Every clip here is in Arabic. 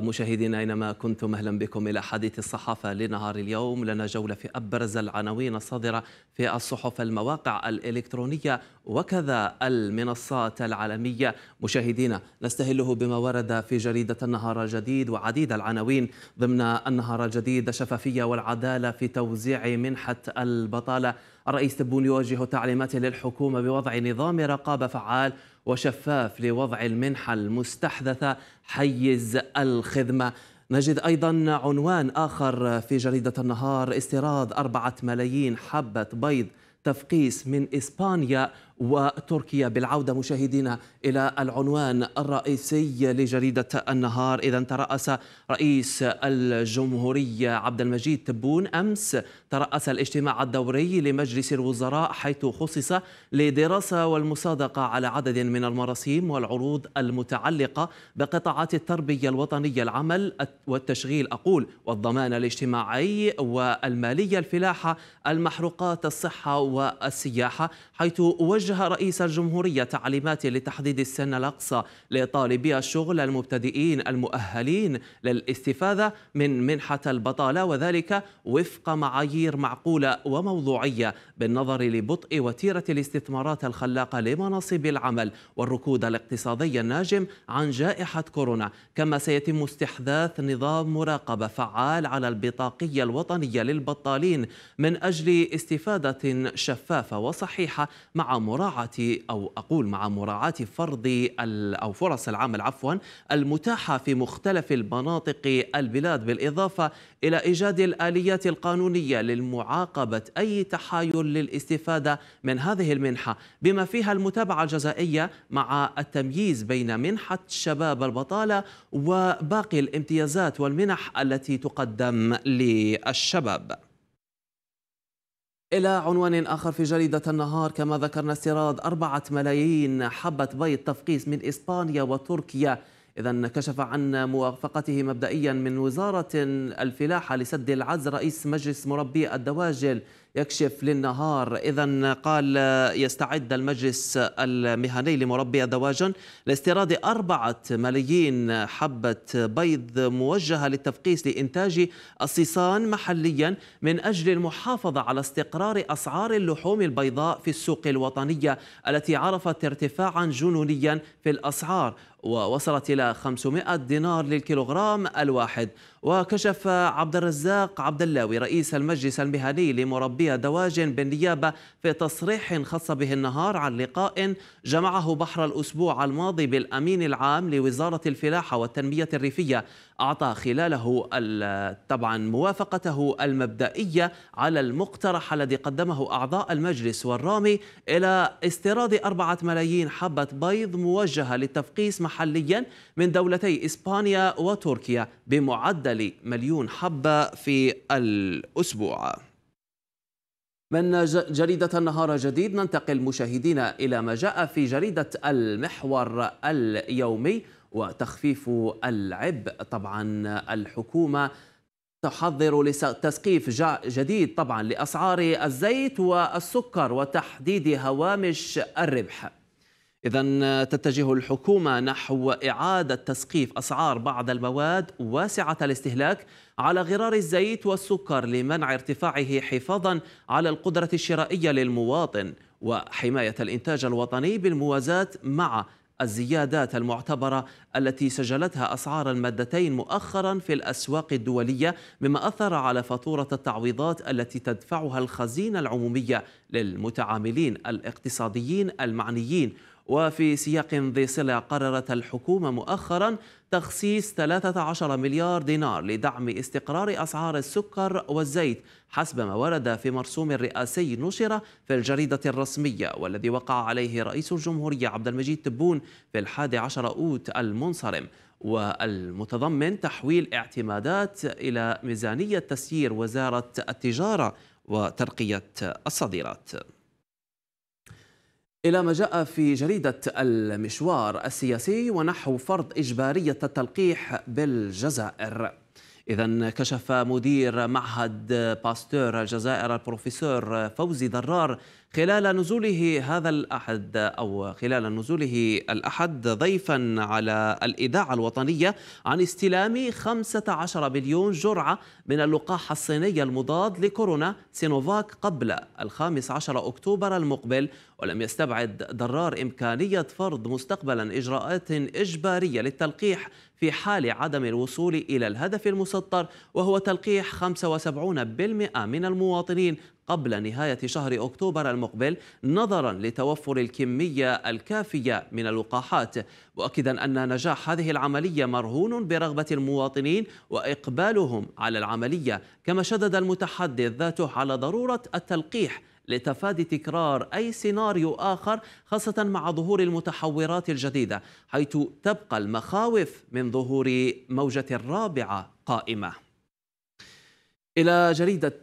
مشاهدينا اينما كنتم اهلا بكم الى حديث الصحافه لنهار اليوم لنا جوله في ابرز العناوين الصادره في الصحف المواقع الالكترونيه وكذا المنصات العالميه مشاهدينا نستهله بما ورد في جريده النهار الجديد وعديد العناوين ضمن النهار الجديد الشفافيه والعداله في توزيع منحه البطاله الرئيس تبون يوجه تعليماته للحكومة بوضع نظام رقابة فعال وشفاف لوضع المنحة المستحدثة حيز الخدمة نجد أيضا عنوان آخر في جريدة النهار استيراد أربعة ملايين حبة بيض تفقيس من إسبانيا وتركيا بالعودة مشاهدينا إلى العنوان الرئيسي لجريدة النهار إذا ترأس رئيس الجمهورية عبد المجيد تبون أمس ترأس الاجتماع الدوري لمجلس الوزراء حيث خصص لدراسة والمصادقة على عدد من المراسيم والعروض المتعلقة بقطاعات التربية الوطنية العمل والتشغيل أقول والضمان الاجتماعي والمالية الفلاحة المحروقات الصحة والسياحة حيث وجه رئيس الجمهورية تعليمات لتحديد السن الأقصى لطالبي الشغل المبتدئين المؤهلين للاستفادة من منحة البطالة وذلك وفق معايير ومعايير معقولة وموضوعية بالنظر لبطء وتيرة الاستثمارات الخلاقة لمناصب العمل والركود الاقتصادي الناجم عن جائحة كورونا كما سيتم استحداث نظام مراقبة فعال على البطاقية الوطنية للبطالين من أجل استفادة شفافة وصحيحة مع مراعاة أو أقول مع مراعاة فرض أو فرص العمل عفوا المتاحة في مختلف المناطق البلاد بالإضافة إلى إيجاد الآليات القانونية للمعاقبة أي تحايل للاستفادة من هذه المنحة بما فيها المتابعة الجزائية مع التمييز بين منحة شباب البطالة وباقي الامتيازات والمنح التي تقدم للشباب إلى عنوان آخر في جريدة النهار كما ذكرنا استيراد أربعة ملايين حبة بيض تفقيس من إسبانيا وتركيا إذا كشف عن موافقته مبدئيا من وزارة الفلاحة لسد العز رئيس مجلس مربي الدواجل يكشف للنهار إذا قال يستعد المجلس المهني لمربي الدواجن لاستيراد أربعة ملايين حبة بيض موجهة للتفقيس لإنتاج الصيصان محليا من أجل المحافظة على استقرار أسعار اللحوم البيضاء في السوق الوطنية التي عرفت ارتفاعا جنونيا في الأسعار ووصلت إلى 500 دينار للكيلوغرام الواحد وكشف عبد الرزاق عبد اللاوي رئيس المجلس المهني لمربي دواجن بالنيابة في تصريح خاص به النهار عن لقاء جمعه بحر الأسبوع الماضي بالأمين العام لوزارة الفلاحة والتنمية الريفية أعطى خلاله طبعا موافقته المبدئية على المقترح الذي قدمه أعضاء المجلس والرامي إلى استيراد أربعة ملايين حبة بيض موجهة للتفقيس مع محليا من دولتي إسبانيا وتركيا بمعدل مليون حبة في الأسبوع من جريدة النهار جديد ننتقل مشاهدينا إلى ما جاء في جريدة المحور اليومي وتخفيف العبء طبعا الحكومة تحضر لتسقيف جديد طبعا لأسعار الزيت والسكر وتحديد هوامش الربح إذا آه، تتجه الحكومة نحو إعادة تسقيف أسعار بعض المواد واسعة الاستهلاك على غرار الزيت والسكر لمنع ارتفاعه حفاظا على القدرة الشرائية للمواطن وحماية الإنتاج الوطني بالموازاة مع الزيادات المعتبرة التي سجلتها أسعار المادتين مؤخرا في الأسواق الدولية مما أثر على فاتورة التعويضات التي تدفعها الخزينة العمومية للمتعاملين الاقتصاديين المعنيين وفي سياق ذي صلة قررت الحكومة مؤخرا تخصيص 13 مليار دينار لدعم استقرار أسعار السكر والزيت حسب ما ورد في مرسوم رئاسي نشر في الجريدة الرسمية والذي وقع عليه رئيس الجمهورية عبد المجيد تبون في الحادي عشر أوت المنصرم والمتضمن تحويل اعتمادات إلى ميزانية تسيير وزارة التجارة وترقية الصادرات إلى ما جاء في جريدة المشوار السياسي ونحو فرض إجبارية التلقيح بالجزائر إذا كشف مدير معهد باستور الجزائر البروفيسور فوزي ضرار خلال نزوله هذا الأحد أو خلال نزوله الأحد ضيفا على الإذاعة الوطنية عن استلام 15 مليون جرعة من اللقاح الصيني المضاد لكورونا سينوفاك قبل الخامس عشر أكتوبر المقبل ولم يستبعد درار إمكانية فرض مستقبلا إجراءات إجبارية للتلقيح في حال عدم الوصول إلى الهدف المسطر وهو تلقيح 75% من المواطنين قبل نهاية شهر أكتوبر المقبل نظرا لتوفر الكمية الكافية من الوقاحات مؤكدا أن نجاح هذه العملية مرهون برغبة المواطنين وإقبالهم على العملية كما شدد المتحدث ذاته على ضرورة التلقيح لتفادي تكرار أي سيناريو آخر خاصة مع ظهور المتحورات الجديدة حيث تبقى المخاوف من ظهور موجة الرابعة قائمة إلى جريدة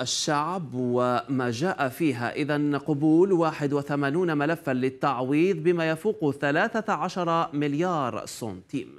الشعب وما جاء فيها إذا قبول 81 ملفا للتعويض بما يفوق 13 مليار سنتيم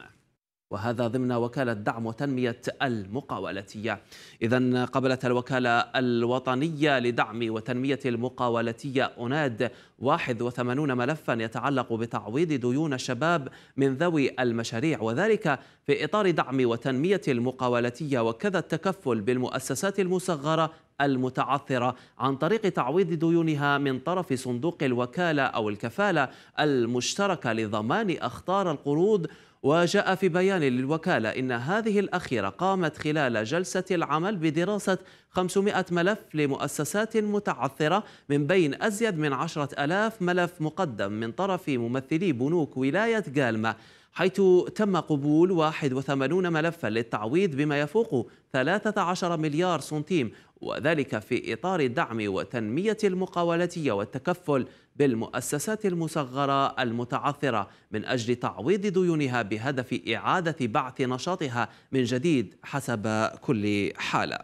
وهذا ضمن وكالة دعم وتنمية المقاولتية إذا قبلت الوكالة الوطنية لدعم وتنمية المقاولتية أوناد 81 ملفا يتعلق بتعويض ديون الشباب من ذوي المشاريع وذلك في إطار دعم وتنمية المقاولتية وكذا التكفل بالمؤسسات المصغرة المتعثرة عن طريق تعويض ديونها من طرف صندوق الوكالة أو الكفالة المشتركة لضمان أخطار القروض وجاء في بيان للوكالة إن هذه الأخيرة قامت خلال جلسة العمل بدراسة 500 ملف لمؤسسات متعثرة من بين أزيد من عشرة ألاف ملف مقدم من طرف ممثلي بنوك ولاية جالما حيث تم قبول 81 ملفا للتعويض بما يفوق 13 مليار سنتيم وذلك في إطار دعم وتنمية المقاولتية والتكفل بالمؤسسات المصغرة المتعثرة من أجل تعويض ديونها بهدف إعادة بعث نشاطها من جديد حسب كل حالة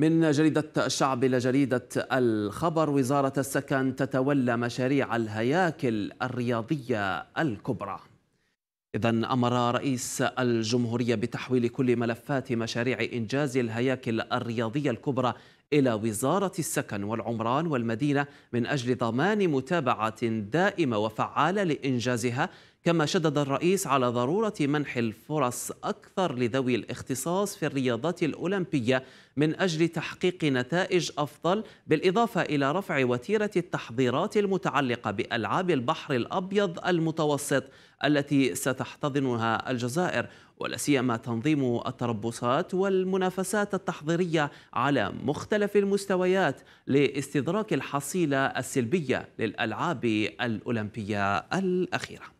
من جريدة الشعب إلى جريدة الخبر وزارة السكن تتولى مشاريع الهياكل الرياضية الكبرى إذا أمر رئيس الجمهورية بتحويل كل ملفات مشاريع إنجاز الهياكل الرياضية الكبرى إلى وزارة السكن والعمران والمدينة من أجل ضمان متابعة دائمة وفعالة لإنجازها كما شدد الرئيس على ضرورة منح الفرص أكثر لذوي الاختصاص في الرياضات الأولمبية من أجل تحقيق نتائج أفضل بالإضافة إلى رفع وتيرة التحضيرات المتعلقة بألعاب البحر الأبيض المتوسط التي ستحتضنها الجزائر ولا سيما تنظيم التربصات والمنافسات التحضيريه على مختلف المستويات لاستدراك الحصيله السلبيه للالعاب الاولمبيه الاخيره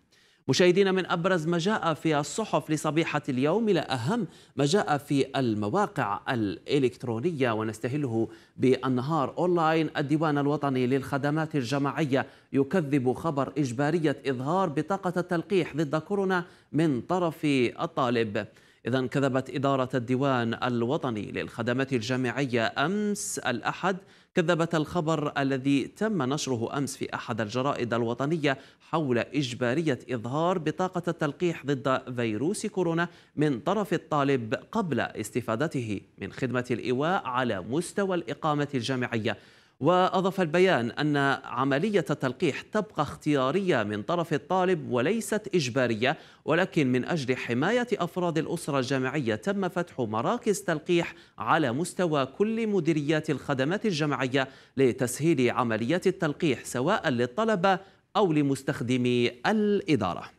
مشاهدينا من أبرز ما جاء في الصحف لصبيحة اليوم إلى أهم ما جاء في المواقع الإلكترونية ونستهله بالنهار أونلاين الديوان الوطني للخدمات الجماعية يكذب خبر إجبارية إظهار بطاقة التلقيح ضد كورونا من طرف الطالب إذا كذبت إدارة الديوان الوطني للخدمات الجامعية أمس الأحد كذبت الخبر الذي تم نشره أمس في أحد الجرائد الوطنية حول إجبارية إظهار بطاقة التلقيح ضد فيروس كورونا من طرف الطالب قبل استفادته من خدمة الإيواء على مستوى الإقامة الجامعية وأضاف البيان أن عملية التلقيح تبقى اختيارية من طرف الطالب وليست إجبارية ولكن من أجل حماية أفراد الأسرة الجامعية تم فتح مراكز تلقيح على مستوى كل مديريات الخدمات الجامعية لتسهيل عملية التلقيح سواء للطلبة أو لمستخدمي الإدارة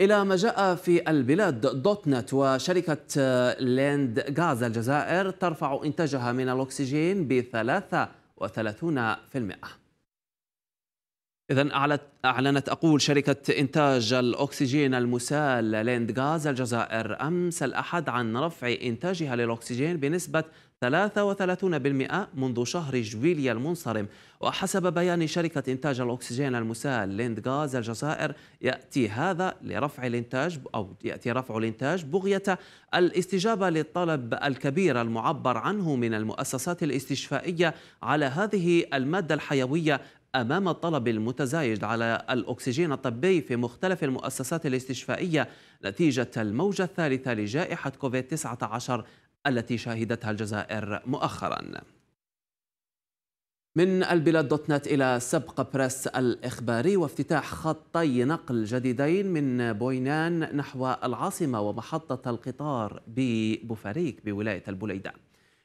إلى ما جاء في البلاد دوت نت وشركة آه، ليند غاز الجزائر ترفع إنتاجها من الأكسجين ب 33%. إذا أعلنت أقول شركة إنتاج الأكسجين المسال ليند غاز الجزائر أمس الأحد عن رفع إنتاجها للأكسجين بنسبة 33% منذ شهر جويليا المنصرم وحسب بيان شركة إنتاج الأكسجين المسال ليند غاز الجزائر يأتي هذا لرفع الإنتاج أو يأتي رفع الإنتاج بغية الاستجابة للطلب الكبير المعبر عنه من المؤسسات الاستشفائية على هذه المادة الحيوية امام الطلب المتزايد على الاكسجين الطبي في مختلف المؤسسات الاستشفائيه نتيجه الموجه الثالثه لجائحه كوفيد 19 التي شهدتها الجزائر مؤخراً من البلاد دوت نت إلى سبق بريس الإخباري وافتتاح خطي نقل جديدين من بوينان نحو العاصمة ومحطة القطار ببوفاريك بولاية البوليدة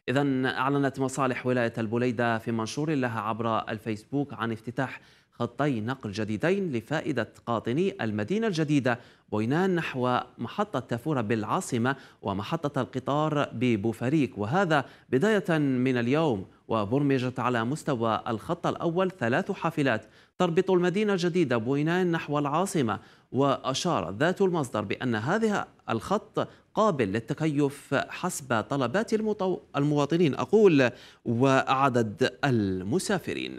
إذا أعلنت مصالح ولاية البوليدة في منشور لها عبر الفيسبوك عن افتتاح خطي نقل جديدين لفائدة قاطني المدينة الجديدة بوينان نحو محطة تافورة بالعاصمة ومحطة القطار ببوفريك وهذا بداية من اليوم وبرمجت على مستوى الخط الأول ثلاث حافلات تربط المدينة الجديدة بوينان نحو العاصمة وأشار ذات المصدر بأن هذا الخط قابل للتكيف حسب طلبات المواطنين أقول وعدد المسافرين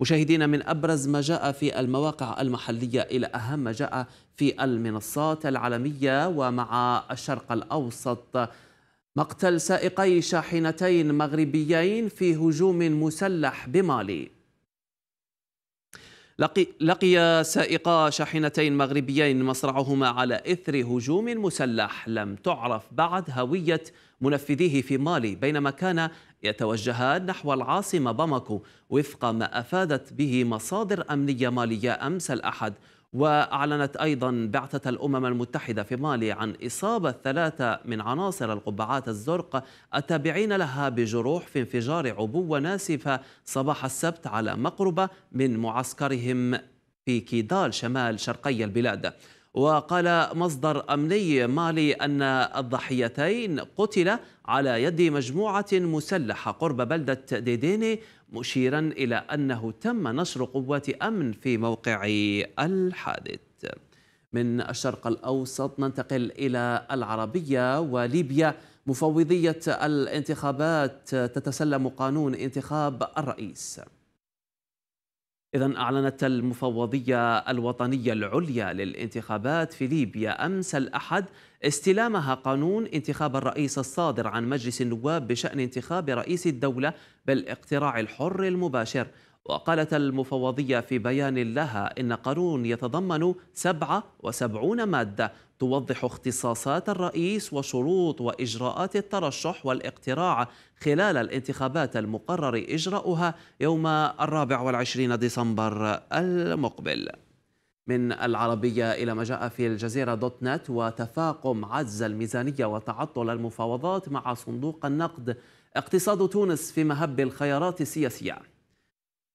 مشاهدينا من أبرز ما جاء في المواقع المحلية إلى أهم ما جاء في المنصات العالمية ومع الشرق الأوسط مقتل سائقي شاحنتين مغربيين في هجوم مسلح بمالي لقي, لقي سائقا شاحنتين مغربيين مصرعهما على إثر هجوم مسلح لم تعرف بعد هوية منفذيه في مالي بينما كان يتوجهان نحو العاصمة باماكو وفق ما أفادت به مصادر أمنية مالية أمس الأحد وأعلنت أيضا بعثة الأمم المتحدة في مالي عن إصابة ثلاثة من عناصر القبعات الزرق التابعين لها بجروح في انفجار عبوة ناسفة صباح السبت على مقربة من معسكرهم في كيدال شمال شرقي البلاد وقال مصدر أمني مالي أن الضحيتين قتلا على يد مجموعة مسلحة قرب بلدة ديديني مشيرا إلى أنه تم نشر قوات أمن في موقع الحادث من الشرق الأوسط ننتقل إلى العربية وليبيا مفوضية الانتخابات تتسلم قانون انتخاب الرئيس إذا أعلنت المفوضية الوطنية العليا للانتخابات في ليبيا أمس الأحد استلامها قانون انتخاب الرئيس الصادر عن مجلس النواب بشأن انتخاب رئيس الدولة بالاقتراع الحر المباشر وقالت المفوضية في بيان لها إن قانون يتضمن 77 مادة توضح اختصاصات الرئيس وشروط وإجراءات الترشح والاقتراع خلال الانتخابات المقرر إجراؤها يوم الرابع والعشرين ديسمبر المقبل من العربية إلى ما جاء في الجزيرة دوت نت وتفاقم عجز الميزانية وتعطل المفاوضات مع صندوق النقد اقتصاد تونس في مهب الخيارات السياسية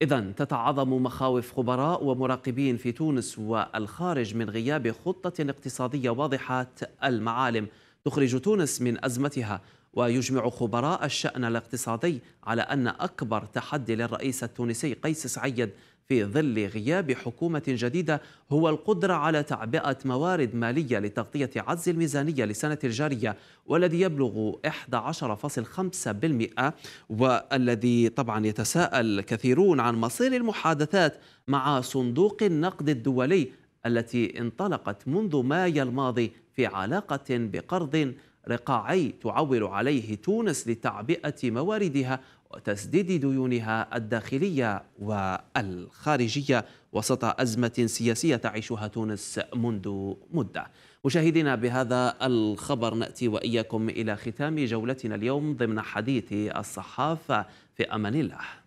إذا تتعاظم مخاوف خبراء ومراقبين في تونس والخارج من غياب خطة اقتصادية واضحة المعالم تخرج تونس من أزمتها ويجمع خبراء الشأن الاقتصادي على أن أكبر تحدي للرئيس التونسي قيس سعيد في ظل غياب حكومة جديدة هو القدرة على تعبئة موارد مالية لتغطية عجز الميزانية لسنة الجارية والذي يبلغ 11.5% والذي طبعا يتساءل كثيرون عن مصير المحادثات مع صندوق النقد الدولي التي انطلقت منذ مايو الماضي في علاقة بقرض رقاعي تعول عليه تونس لتعبئة مواردها وتسديد ديونها الداخلية والخارجية وسط أزمة سياسية تعيشها تونس منذ مدة مشاهدينا بهذا الخبر نأتي وإياكم إلى ختام جولتنا اليوم ضمن حديث الصحافة في أمان الله